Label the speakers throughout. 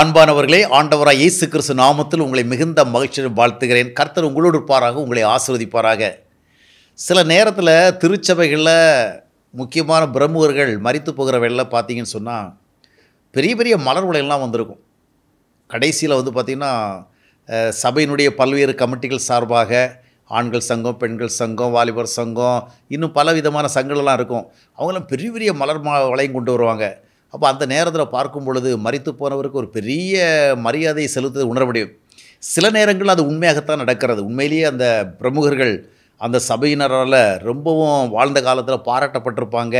Speaker 1: அன்பானவர்களே ஆண்டவராக இயேசு கிறிஸ்து நாமத்தில் உங்களை மிகுந்த மகிழ்ச்சியுடன் வாழ்த்துகிறேன் கர்த்தர் உங்களோடு இருப்பாராக உங்களை ஆசிர்வதிப்பாராக சில நேரத்தில் திருச்சபைகளில் முக்கியமான பிரமுகர்கள் மறித்து போகிற வேலை பார்த்தீங்கன்னு சொன்னால் பெரிய பெரிய மலர் உலையெல்லாம் வந்திருக்கும் கடைசியில் வந்து பார்த்திங்கன்னா சபையினுடைய பல்வேறு கமிட்டிகள் சார்பாக ஆண்கள் சங்கம் பெண்கள் சங்கம் வாலிபர் சங்கம் இன்னும் பல விதமான சங்கங்கள்லாம் இருக்கும் அவங்களாம் பெரிய பெரிய மலர் மா வளையம் கொண்டு வருவாங்க அப்போ அந்த நேரத்தில் பார்க்கும் பொழுது மறித்து போனவருக்கு ஒரு பெரிய மரியாதையை செலுத்த உணர முடியும் சில நேரங்களில் அது உண்மையாகத்தான் நடக்கிறது உண்மையிலேயே அந்த பிரமுகர்கள் அந்த சபையினரால் ரொம்பவும் வாழ்ந்த காலத்தில் பாராட்டப்பட்டிருப்பாங்க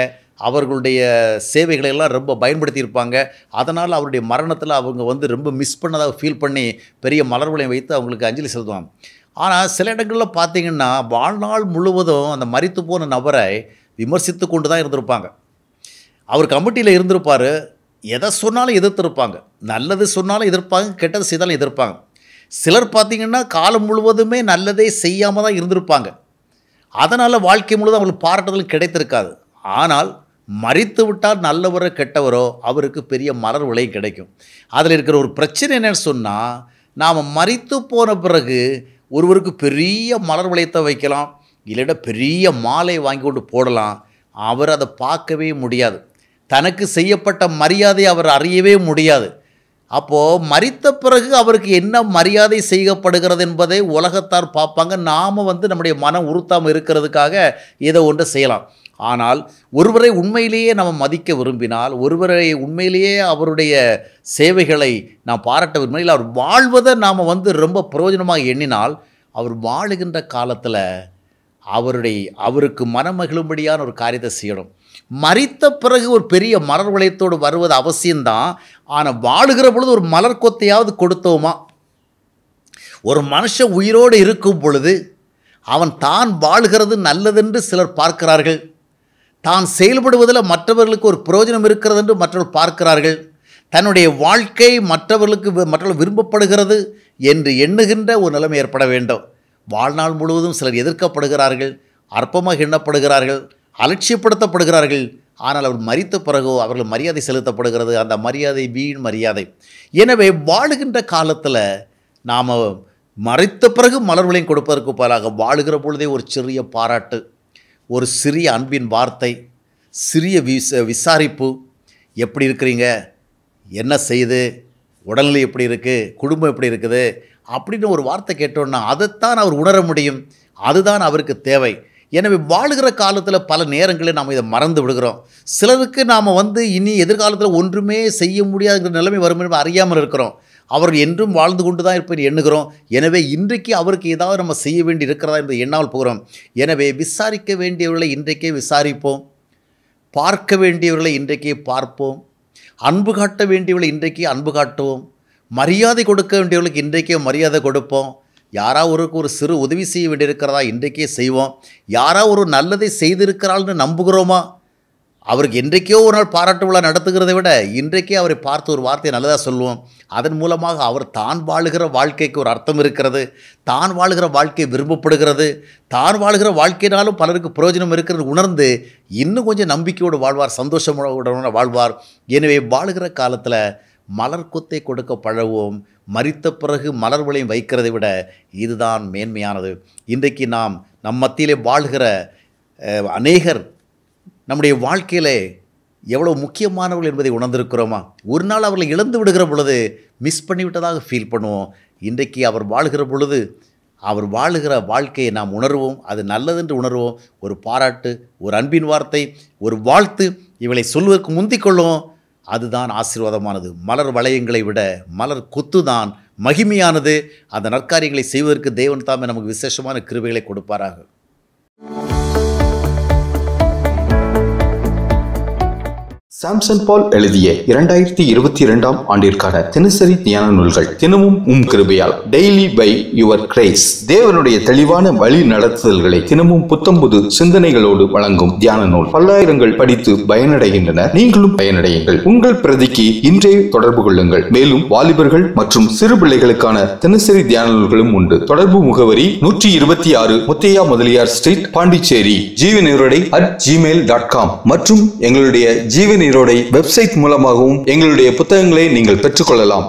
Speaker 1: அவர்களுடைய சேவைகளை எல்லாம் ரொம்ப பயன்படுத்தியிருப்பாங்க அதனால் அவருடைய மரணத்தில் அவங்க வந்து ரொம்ப மிஸ் பண்ணதாக ஃபீல் பண்ணி பெரிய மலர் வைத்து அவங்களுக்கு அஞ்சலி செலுத்துவாங்க ஆனால் சில இடங்களில் பார்த்திங்கன்னா வாழ்நாள் முழுவதும் அந்த மறித்து போன நபரை விமர்சித்து கொண்டு தான் இருந்திருப்பாங்க அவர் கமிட்டியில் இருந்திருப்பார் எதை சொன்னாலும் எதிர்த்திருப்பாங்க நல்லது சொன்னாலும் எதிர்ப்பாங்க கெட்டது செய்தாலும் எதிர்ப்பாங்க சிலர் பார்த்திங்கன்னா காலம் முழுவதுமே நல்லதே செய்யாமல் தான் இருந்திருப்பாங்க அதனால் வாழ்க்கை முழுவதும் அவங்களுக்கு பாராட்டுதல் கிடைத்திருக்காது ஆனால் மறித்து விட்டால் நல்லவரோ கெட்டவரோ அவருக்கு பெரிய மலர் விலையும் கிடைக்கும் அதில் இருக்கிற ஒரு பிரச்சனை என்னென்னு சொன்னால் நாம் மறித்து போன பிறகு ஒருவருக்கு பெரிய மலர் விளையத்தை வைக்கலாம் இல்லைன்னா பெரிய மாலை வாங்கி கொண்டு போடலாம் அவர் அதை பார்க்கவே முடியாது தனக்கு செய்யப்பட்ட மரியாதை அவர் அறியவே முடியாது அப்போது மறித்த பிறகு அவருக்கு என்ன மரியாதை செய்யப்படுகிறது என்பதை உலகத்தார் பார்ப்பாங்க நாம் வந்து நம்முடைய மனம் உறுத்தாமல் இருக்கிறதுக்காக இதை ஒன்று செய்யலாம் ஆனால் ஒருவரை உண்மையிலேயே நம்ம மதிக்க விரும்பினால் ஒருவரை உண்மையிலேயே அவருடைய சேவைகளை நாம் பாராட்ட விரும்பினால் அவர் வாழ்வதை நாம் வந்து ரொம்ப பிரயோஜனமாக எண்ணினால் அவர் வாழுகின்ற காலத்தில் அவருடைய அவருக்கு மனம் மகிழும்படியான ஒரு காரியத்தை செய்யணும் மறித்த பிறகு ஒரு பெரிய மலர் வளையத்தோடு வருவது அவசியம்தான் ஆனால் வாழுகிற பொழுது ஒரு மலர் கொத்தையாவது கொடுத்தோமா ஒரு மனுஷன் உயிரோடு இருக்கும் பொழுது அவன் தான் வாழுகிறது நல்லதென்று சிலர் பார்க்கிறார்கள் தான் செயல்படுவதில் மற்றவர்களுக்கு ஒரு பிரயோஜனம் இருக்கிறது என்று மற்றவர்கள் பார்க்கிறார்கள் தன்னுடைய வாழ்க்கை மற்றவர்களுக்கு மற்றவர்கள் விரும்பப்படுகிறது என்று எண்ணுகின்ற ஒரு நிலைமை ஏற்பட வேண்டும் வாழ்நாள் முழுவதும் சிலர் எதிர்க்கப்படுகிறார்கள் அற்பமாக எண்ணப்படுகிறார்கள் அலட்சியப்படுத்தப்படுகிறார்கள் ஆனால் அவர் மறித்த பிறகு அவர்கள் மரியாதை செலுத்தப்படுகிறது அந்த மரியாதை வீண் மரியாதை எனவே வாழுகின்ற காலத்தில் நாம் மறைத்த பிறகு மலர்களையும் கொடுப்பதற்கு பதிலாக வாழுகிற பொழுதே ஒரு சிறிய பாராட்டு ஒரு சிறிய அன்பின் வார்த்தை சிறிய விச விசாரிப்பு எப்படி இருக்கிறீங்க என்ன செய்து உடல்நிலை எப்படி இருக்குது குடும்பம் எப்படி இருக்குது அப்படின்னு ஒரு வார்த்தை கேட்டோன்னா அதைத்தான் அவர் உணர முடியும் அதுதான் அவருக்கு தேவை எனவே வாழுகிற காலத்தில் பல நேரங்களில் நாம் இதை மறந்து விடுகிறோம் சிலருக்கு நாம் வந்து இனி எதிர்காலத்தில் ஒன்றுமே செய்ய முடியாதுங்கிற நிலைமை வரும் என்று அறியாமல் இருக்கிறோம் அவர் என்றும் வாழ்ந்து கொண்டு தான் இருப்பேன் எண்ணுகிறோம் எனவே இன்றைக்கு அவருக்கு ஏதாவது நம்ம செய்ய வேண்டி இருக்கிறதா என்று எண்ணாமல் போகிறோம் எனவே விசாரிக்க வேண்டியவர்களை இன்றைக்கே விசாரிப்போம் பார்க்க வேண்டியவர்களை இன்றைக்கே பார்ப்போம் அன்பு காட்ட வேண்டியவர்களை இன்றைக்கே அன்பு காட்டுவோம் மரியாதை கொடுக்க வேண்டியவர்களுக்கு இன்றைக்கே மரியாதை கொடுப்போம் யாரா ஒருக்கு ஒரு சிறு உதவி செய்ய வேண்டியிருக்கிறதா இன்றைக்கே செய்வோம் யாரா ஒரு நல்லதை செய்திருக்கிறாள்னு நம்புகிறோமா அவருக்கு என்றைக்கோ ஒரு நாள் பாராட்டு விழா நடத்துகிறதை விட இன்றைக்கே அவரை பார்த்து ஒரு வார்த்தையை நல்லதாக சொல்லுவோம் அதன் மூலமாக அவர் தான் வாழுகிற வாழ்க்கைக்கு ஒரு அர்த்தம் இருக்கிறது தான் வாழுகிற வாழ்க்கை விரும்பப்படுகிறது தான் வாழுகிற வாழ்க்கையினாலும் பலருக்கு பிரயோஜனம் இருக்கிறது உணர்ந்து இன்னும் கொஞ்சம் நம்பிக்கையோடு வாழ்வார் சந்தோஷமோட வாழ்வார் எனவே வாழுகிற காலத்தில் மலர் கொத்தை கொடுக்க பழகுவோம் மறித்த பிறகு மலர் விளையும் வைக்கிறதை விட இதுதான் மேன்மையானது இன்றைக்கு நாம் நம் மத்தியிலே வாழ்கிற அநேகர் நம்முடைய வாழ்க்கையிலே எவ்வளோ முக்கியமானவர்கள் என்பதை உணர்ந்திருக்கிறோமா ஒரு நாள் அவர்களை இழந்து விடுகிற பொழுது மிஸ் பண்ணிவிட்டதாக ஃபீல் பண்ணுவோம் இன்றைக்கு அவர் வாழ்கிற பொழுது அவர் வாழுகிற வாழ்க்கையை நாம் உணர்வோம் அது நல்லதென்று உணர்வோம் ஒரு பாராட்டு ஒரு அன்பின் வார்த்தை ஒரு வாழ்த்து இவளை சொல்வதற்கு முந்திக்கொள்ளுவோம் அதுதான் ஆசீர்வாதமானது மலர் வளையங்களை விட மலர் கொத்து தான் மகிமையானது அந்த நற்காரியங்களை செய்வதற்கு தேவன் தாமே நமக்கு விசேஷமான கிருவைகளை
Speaker 2: கொடுப்பாராக சாம்சன் பால் எழுதிய இரண்டாயிரத்தி இருபத்தி இரண்டாம் ஆண்டிற்கான தினசரி தியான நூல்கள் தினமும் உம் கிருபையால் டெய்லி பை யுவர் கிரேஸ் தேவனுடைய தெளிவான வழி நடத்துதல்களை தினமும் புத்தம்புது சிந்தனைகளோடு வழங்கும் தியான நூல் பல்லாயிரங்கள் படித்து பயனடைகின்றன நீங்களும் பயனடையுங்கள் உங்கள் பிரதிக்கு இன்றே தொடர்பு கொள்ளுங்கள் மேலும் வாலிபர்கள் மற்றும் சிறு பிள்ளைகளுக்கான தினசரி தியான நூல்களும் உண்டு தொடர்பு முகவரி நூற்றி இருபத்தி ஆறு Muthaiya Mudaliar street Pondicherry Jeevan at Gmail dot com மற்றும் எங்களுடைய ஜீவன் ஈரோடை வெப்சைட் மூலமாகவும் எங்களுடைய புத்தகங்களை நீங்கள் பெற்றுக்கொள்ளலாம்